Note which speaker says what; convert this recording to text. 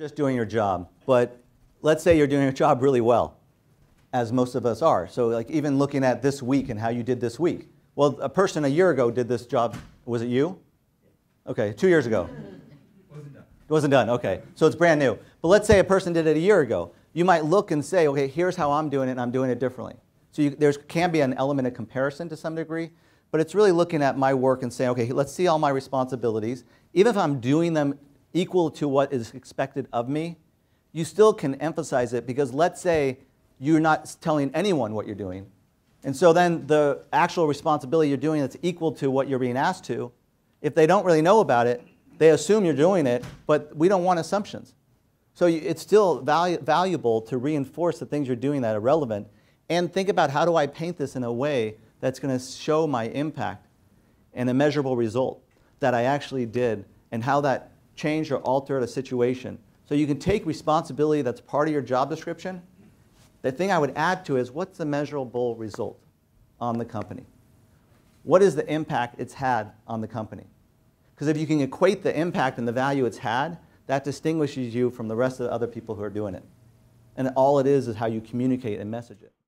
Speaker 1: just doing your job. But let's say you're doing your job really well, as most of us are. So like even looking at this week and how you did this week. Well, a person a year ago did this job. Was it you? Okay, two years ago. Wasn't done. It wasn't done. Okay, so it's brand new. But let's say a person did it a year ago. You might look and say, okay, here's how I'm doing it, and I'm doing it differently. So there's there can be an element of comparison to some degree, but it's really looking at my work and saying, okay, let's see all my responsibilities. Even if I'm doing them equal to what is expected of me, you still can emphasize it because let's say you're not telling anyone what you're doing. And so then the actual responsibility you're doing that's equal to what you're being asked to, if they don't really know about it, they assume you're doing it, but we don't want assumptions. So you, it's still valu valuable to reinforce the things you're doing that are relevant and think about how do I paint this in a way that's going to show my impact and a measurable result that I actually did and how that changed or altered a situation. So you can take responsibility that's part of your job description. The thing I would add to is what's the measurable result on the company? What is the impact it's had on the company? Because if you can equate the impact and the value it's had, that distinguishes you from the rest of the other people who are doing it. And all it is is how you communicate and message it.